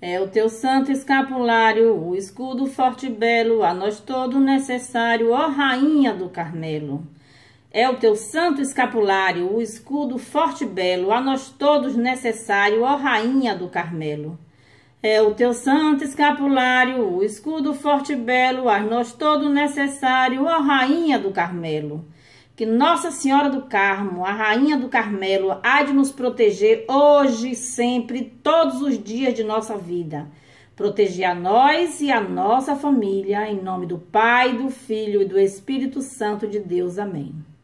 É o teu santo escapulário, o escudo forte e belo, a nós todo necessário, ó Rainha do Carmelo. É o teu santo escapulário, o escudo forte e belo, a nós todos necessário, ó Rainha do Carmelo. É o teu santo escapulário, o escudo forte e belo, a nós todo necessário, ó Rainha do Carmelo que Nossa Senhora do Carmo, a Rainha do Carmelo, há de nos proteger hoje, sempre, todos os dias de nossa vida. Proteger a nós e a nossa família, em nome do Pai, do Filho e do Espírito Santo de Deus. Amém.